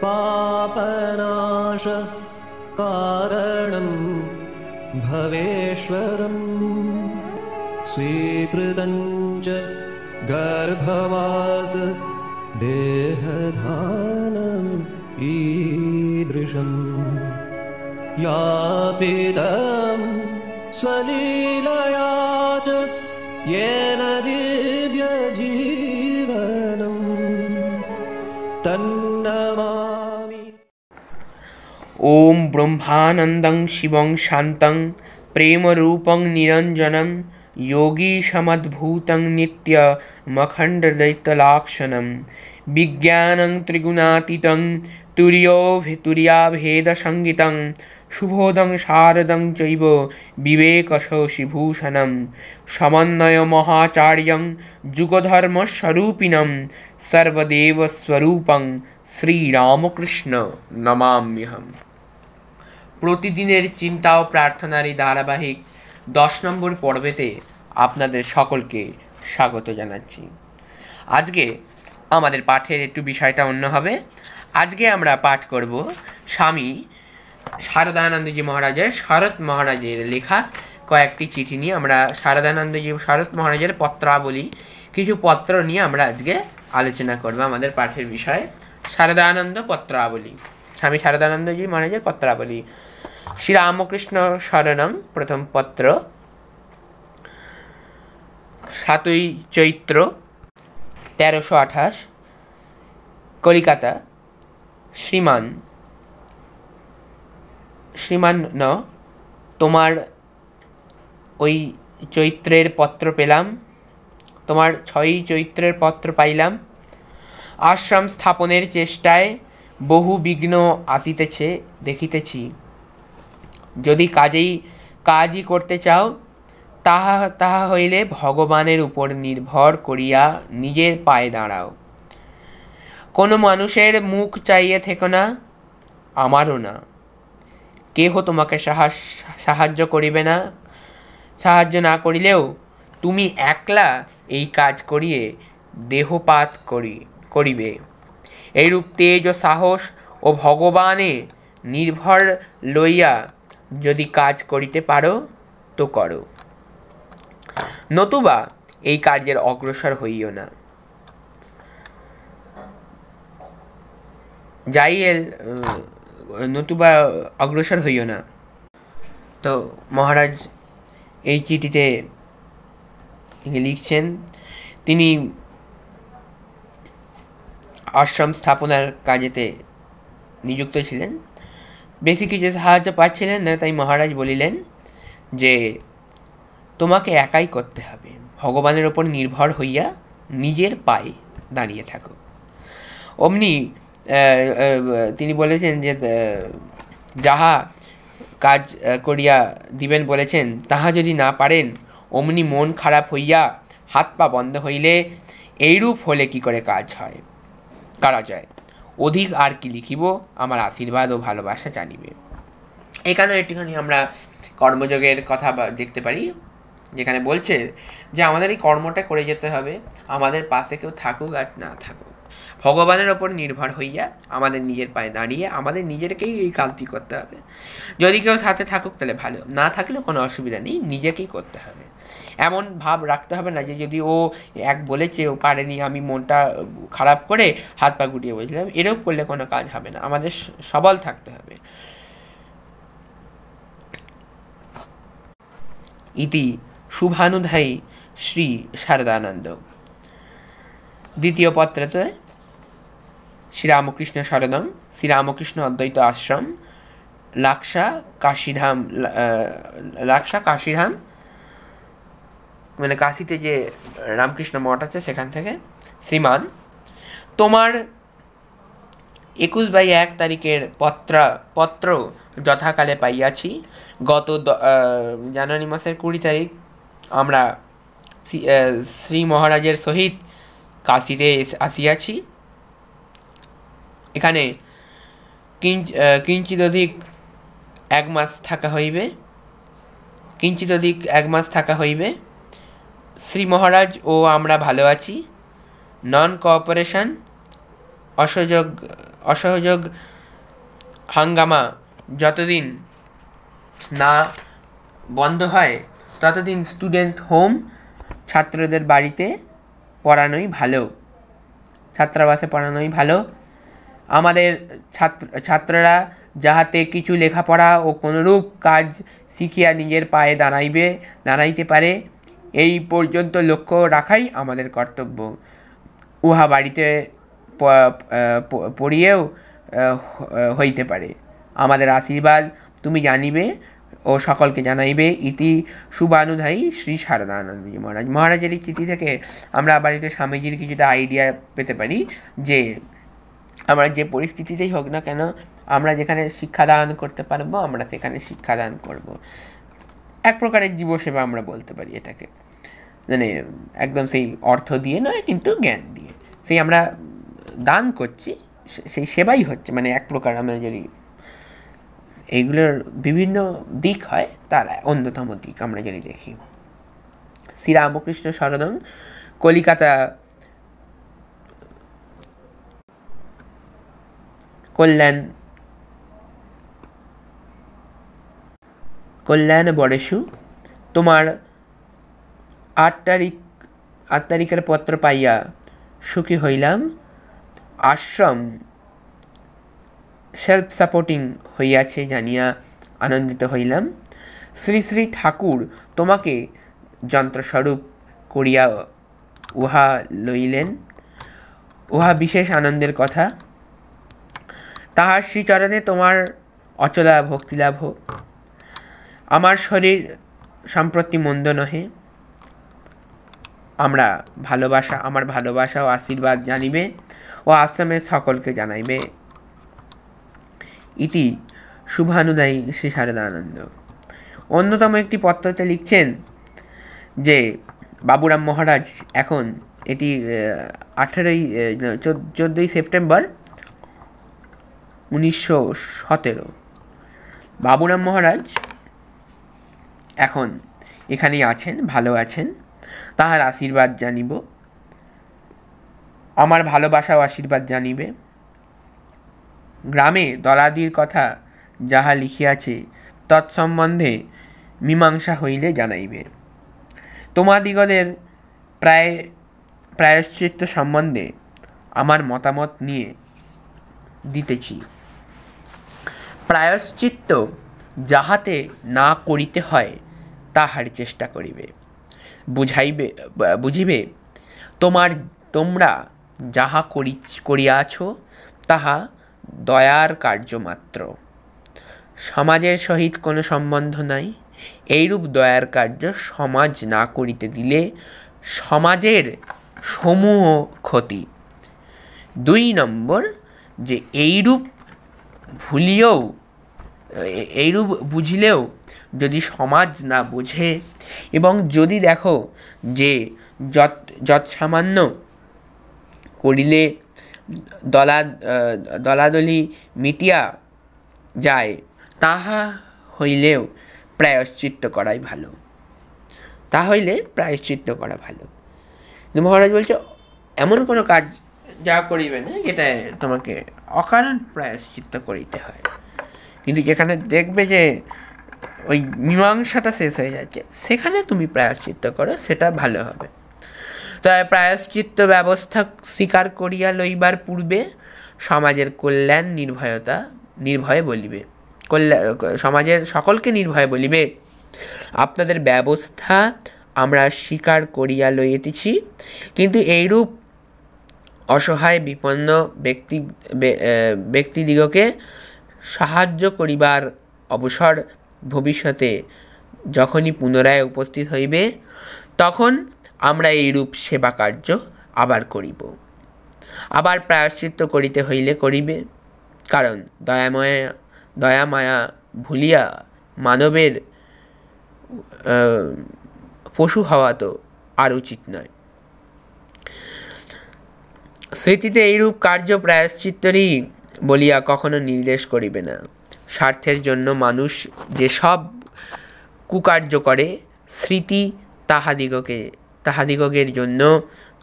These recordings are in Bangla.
पापनाश भवेश्वरम् स्वीकृतं च गर्भवास देहधानम् ईदृशम् यापितं स्वलीलया च येन ॐ ब्रह्मानन्दं शिवं शान्तं प्रेमरूपं निरञ्जनं योगीशमद्भूतं नित्यमखण्डदैत्यलाक्षणं विज्ञानं त्रिगुणातीतं तुर्योभितुर्याभेदसङ्गितं শুভোদং শারদং চৈব বিবেকশশিভূষণম সমন্বয়মহাচার্যং যুগধর্মস্বরূপিণম সর্বদেবস্বরূপং শ্রীরামকৃষ্ণ নমাম্যহম প্রতিদিনের চিন্তা ও প্রার্থনার এই ধারাবাহিক দশ নম্বর পর্বেতে আপনাদের সকলকে স্বাগত জানাচ্ছি আজকে আমাদের পাঠের একটু বিষয়টা অন্য হবে আজকে আমরা পাঠ করব স্বামী শারদানন্দজি মহারাজের শরৎ মহারাজের লেখা কয়েকটি চিঠি নিয়ে আমরা শারদানন্দজি শরৎ মহারাজের পত্রাবলী কিছু পত্র নিয়ে আমরা আজকে আলোচনা করবো আমাদের পাঠের বিষয়ে শারদানন্দ পত্রাবলী স্বামী সারদানন্দজি মহারাজের পত্রাবলী রামকৃষ্ণ শরণম প্রথম পত্র সাতই চৈত্র তেরোশো আঠাশ কলিকাতা শ্রীমান শ্রীমান ন তোমার ওই চৈত্রের পত্র পেলাম তোমার ছয়ই চৈত্রের পত্র পাইলাম আশ্রম স্থাপনের চেষ্টায় বহু বিঘ্ন আসিতেছে দেখিতেছি যদি কাজেই কাজই করতে চাও তাহা তাহা হইলে ভগবানের উপর নির্ভর করিয়া নিজের পায়ে দাঁড়াও কোনো মানুষের মুখ চাইয়ে থেকো না আমারও না কেহ তোমাকে সাহায্য করিবে না সাহায্য না করিলেও তুমি একলা এই কাজ করিয়ে দেহপাত করি করিবে এইরূপ তেজ ও সাহস ও ভগবানে নির্ভর লইয়া যদি কাজ করিতে পারো তো করো নতুবা এই কার্যের অগ্রসর হইও না যাই নতুবা অগ্রসর হইও না তো মহারাজ এই চিঠিতে লিখছেন তিনি আশ্রম স্থাপনার কাজেতে নিযুক্ত ছিলেন বেশি কিছু সাহায্য পাচ্ছিলেন না তাই মহারাজ বলিলেন যে তোমাকে একাই করতে হবে ভগবানের ওপর নির্ভর হইয়া নিজের পায়ে দাঁড়িয়ে থাকো অমনি তিনি বলেছেন যে যাহা কাজ করিয়া দিবেন বলেছেন তাহা যদি না পারেন অমনি মন খারাপ হইয়া হাত পা বন্ধ হইলে এইরূপ হলে কি করে কাজ হয় কারা যায় অধিক আর কি লিখিব আমার আশীর্বাদ ও ভালোবাসা জানিবে এখানে একটুখানি আমরা কর্মযোগের কথা দেখতে পারি যেখানে বলছে যে আমাদের এই কর্মটা করে যেতে হবে আমাদের পাশে কেউ থাকুক আর না থাকুক ভগবানের ওপর নির্ভর হইয়া আমাদের নিজের পায়ে দাঁড়িয়ে আমাদের নিজেরকেই এই কাজটি করতে হবে যদি কেউ সাথে থাকুক তাহলে ভালো না থাকলেও কোনো অসুবিধা নেই নিজেকেই করতে হবে এমন ভাব রাখতে হবে না যে যদি ও এক বলেছে ও পারেনি আমি মনটা খারাপ করে হাত পা গুটিয়ে বলছিলাম এরকম করলে কোনো কাজ হবে না আমাদের সবল থাকতে হবে ইতি শুভানুধায়ী শ্রী শারদানন্দ দ্বিতীয় পত্রতে শ্রীরামকৃষ্ণ শরণম শ্রীরামকৃষ্ণ অদ্বৈত আশ্রম লাকসা কাশিধাম লাকসা কাশিধাম মানে কাশিতে যে রামকৃষ্ণ মঠ আছে সেখান থেকে শ্রীমান তোমার একুশ বাই এক তারিখের পত্র পত্র যথাকালে পাইয়াছি গত জানুয়ারি মাসের কুড়ি তারিখ আমরা শ্রী মহারাজের সহিত কাশিতে আসিয়াছি এখানে কিঞ্চিত অধিক এক মাস থাকা হইবে কিঞ্চিত অধিক এক মাস থাকা হইবে শ্রী মহারাজ ও আমরা ভালো আছি নন কোঅপারেশন অসহযোগ অসহযোগ হাঙ্গামা যতদিন না বন্ধ হয় ততদিন স্টুডেন্ট হোম ছাত্রদের বাড়িতে পড়ানোই ভালো ছাত্রাবাসে পড়ানোই ভালো আমাদের ছাত্র ছাত্ররা যাহাতে কিছু লেখাপড়া ও কোনোরূপ কাজ শিখিয়া নিজের পায়ে দাঁড়াইবে দাঁড়াইতে পারে এই পর্যন্ত লক্ষ্য রাখাই আমাদের কর্তব্য উহা বাড়িতে পড়িয়েও হইতে পারে আমাদের আশীর্বাদ তুমি জানিবে ও সকলকে জানাইবে ইতি শুভানুধায়ী শ্রী শারদানন্দী মহারাজ মহারাজের এই চিঠি থেকে আমরা বাড়িতে স্বামীজির কিছুটা আইডিয়া পেতে পারি যে আমরা যে পরিস্থিতিতেই হোক না কেন আমরা যেখানে শিক্ষাদান করতে পারবো আমরা সেখানে শিক্ষাদান করব এক প্রকারের জীবসেবা আমরা বলতে পারি এটাকে মানে একদম সেই অর্থ দিয়ে নয় কিন্তু জ্ঞান দিয়ে সেই আমরা দান করছি সেই সেবাই হচ্ছে মানে এক প্রকার আমরা যদি এইগুলোর বিভিন্ন দিক হয় তার অন্যতম দিক আমরা যদি দেখি শ্রীরামকৃষ্ণ সরদং কলিকাতা কল্যাণ কল্যাণ বরেশু তোমার আট তারিখ আট তারিখের পত্র পাইয়া সুখী হইলাম আশ্রম সেলফ সাপোর্টিং হইয়াছে জানিয়া আনন্দিত হইলাম শ্রী শ্রী ঠাকুর তোমাকে যন্ত্রস্বরূপ করিয়া উহা লইলেন উহা বিশেষ আনন্দের কথা তাহার শ্রীচরণে তোমার অচলা ভক্তিলাভ আমার শরীর সম্প্রতি মন্দ নহে আমরা ভালোবাসা আমার ভালোবাসা ও আশীর্বাদ জানিবে ও আশ্রমের সকলকে জানাইবে ইতি শুভানুদায়ী শ্রী শারদানন্দ অন্যতম একটি পত্রতে লিখছেন যে বাবুরাম মহারাজ এখন এটি আঠেরোই চোদ্দোই সেপ্টেম্বর উনিশশো সতেরো বাবুরাম মহারাজ এখন এখানেই আছেন ভালো আছেন তাহার আশীর্বাদ জানিব আমার ভালোবাসাও আশীর্বাদ জানিবে গ্রামে দলাদির কথা যাহা লিখিয়াছে তৎসম্বন্ধে মীমাংসা হইলে জানাইবে তোমাদিগদের প্রায় প্রায়শ্চিত্ত সম্বন্ধে আমার মতামত নিয়ে দিতেছি প্রায়শ্চিত্ত যাহাতে না করিতে হয় তাহার চেষ্টা করিবে বুঝাইবে বুঝিবে তোমার তোমরা যাহা করি করিয়াছ তাহা দয়ার কার্য মাত্র সমাজের সহিত কোনো সম্বন্ধ নাই এইরূপ দয়ার কার্য সমাজ না করিতে দিলে সমাজের সমূহ ক্ষতি দুই নম্বর যে এইরূপ ভুলিয়েও এইরূপ বুঝিলেও যদি সমাজ না বোঝে এবং যদি দেখো যে যত যৎসামান্য করিলে দলা দলাদলি মিটিয়া যায় তাহা হইলেও প্রায়শ্চিত্ত করাই ভালো তা হইলে প্রায়শ্চিত্ত করা ভালো কিন্তু মহারাজ বলছে এমন কোনো কাজ যা করিবে না যেটা তোমাকে অকারণ প্রায়শ্চিত্ত করিতে হয় কিন্তু যেখানে দেখবে যে ওই মীমাংসাটা শেষ হয়ে যাচ্ছে সেখানে তুমি প্রায়শ্চিত্ত করো সেটা ভালো হবে তবে প্রায়শ্চিত্ত ব্যবস্থা স্বীকার করিয়া লইবার পূর্বে সমাজের কল্যাণ নির্ভয়তা নির্ভয়ে বলিবে কল্যাণ সমাজের সকলকে নির্ভয়ে বলিবে আপনাদের ব্যবস্থা আমরা স্বীকার করিয়া লইতেছি কিন্তু এইরূপ অসহায় বিপন্ন ব্যক্তি ব্যক্তিদিগকে সাহায্য করিবার অবসর ভবিষ্যতে যখনই পুনরায় উপস্থিত হইবে তখন আমরা এইরূপ সেবা কার্য আবার করিব আবার প্রায়শ্চিত্ত করিতে হইলে করিবে কারণ দয়াময়া দয়ামায়া ভুলিয়া মানবের পশু হওয়া তো আর উচিত নয় স্মৃতিতে এইরূপ কার্য প্রায়শ্চিত্তরই বলিয়া কখনো নির্দেশ করিবে না স্বার্থের জন্য মানুষ যেসব কুকার্য করে স্মৃতি তাহাদিগকে তাহাদিগকের জন্য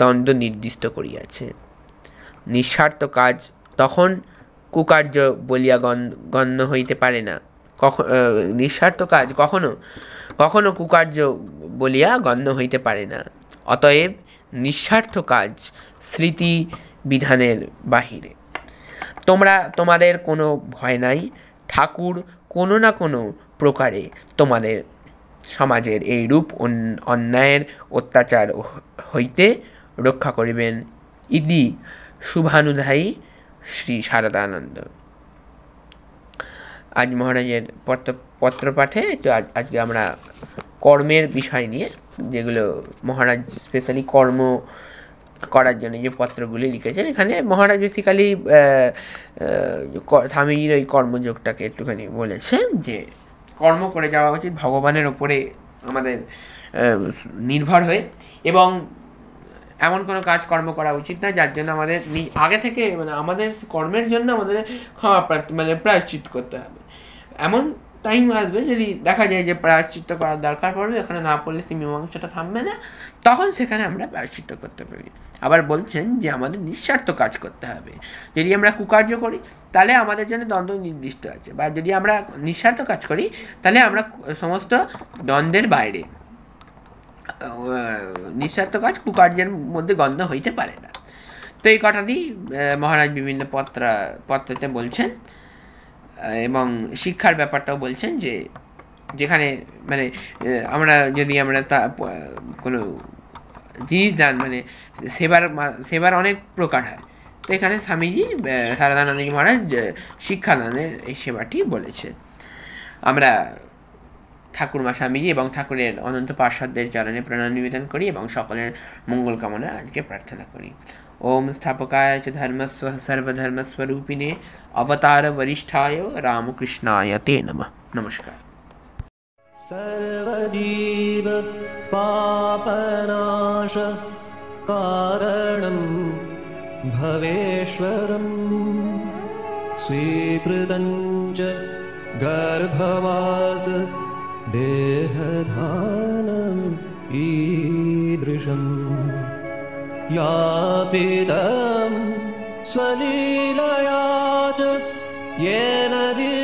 দ্বন্দ্ব নির্দিষ্ট করিয়াছে নিঃস্বার্থ কাজ তখন কুকার্য বলিয়া গণ্য হইতে পারে না কখ নিঃস্বার্থ কাজ কখনো কখনো কুকার্য বলিয়া গণ্য হইতে পারে না অতএব নিঃস্বার্থ কাজ স্মৃতি বিধানের বাহিরে তোমরা তোমাদের কোনো ভয় নাই ঠাকুর কোনো না কোনো প্রকারে তোমাদের সমাজের এই রূপ অন্যায়ের অত্যাচার হইতে রক্ষা করিবেন ইদি শুভানুধায়ী শ্রী শারদানন্দ আজ মহারাজের পত্র পত্রপাঠে তো আজ আজকে আমরা কর্মের বিষয় নিয়ে যেগুলো মহারাজ স্পেশালি কর্ম করার জন্য যে পত্রগুলি লিখেছেন এখানে মহারাজ বেসিক্যালি স্বামীজির ওই কর্মযোগটাকে একটুখানি বলেছে যে কর্ম করে যাওয়া উচিত ভগবানের ওপরে আমাদের নির্ভর হয়ে এবং এমন কোনো কাজ কর্ম করা উচিত না যার জন্য আমাদের আগে থেকে মানে আমাদের কর্মের জন্য আমাদের মানে প্রায়শ্চিত করতে হবে এমন টাইম আসবে যদি দেখা যায় যে প্রায়শ্চিত্ত করার দরকার পড়বে এখানে না পড়লে মীমাংসাটা থামবে না তখন সেখানে আমরা প্রায়শ্চিত্ত করতে পারি আবার বলছেন যে আমাদের নিঃস্বার্থ কাজ করতে হবে যদি আমরা কুকার্য করি তাহলে আমাদের জন্য দ্বন্দ্ব নির্দিষ্ট আছে বা যদি আমরা নিঃস্বার্থ কাজ করি তাহলে আমরা সমস্ত দ্বন্দ্বের বাইরে নিঃস্বার্থ কাজ কুকার্যের মধ্যে গন্ধ হইতে পারে না তো এই কথাটি মহারাজ বিভিন্ন পত্রা পত্রতে বলছেন এবং শিক্ষার ব্যাপারটাও বলছেন যে যেখানে মানে আমরা যদি আমরা তা কোনো জিনিস দান মানে সেবার সেবার অনেক প্রকার হয় তো এখানে স্বামীজি সারদানন্দজি মহারাজ শিক্ষাদানের এই সেবাটি বলেছে আমরা ঠাকুরমা স্বামীজি এবং ঠাকুরের অনন্ত পার্শ্বদের চরণে প্রণাম নিবেদন করি এবং সকলের মঙ্গল কামনা আজকে প্রার্থনা করি ওম স্থাপকায় চ ধর্মস্ব সর্বধর্মস্বরূপিণে অবতার বরিষ্ঠায় রামকৃষ্ণায় তে নম নমস্কার सर्वजीव পাপনাশ कारणं भवेश्वरम् स्वीकृतं গর্ভবাস देहधानम् ईदृशम् यापितम् स्वलीलया च येन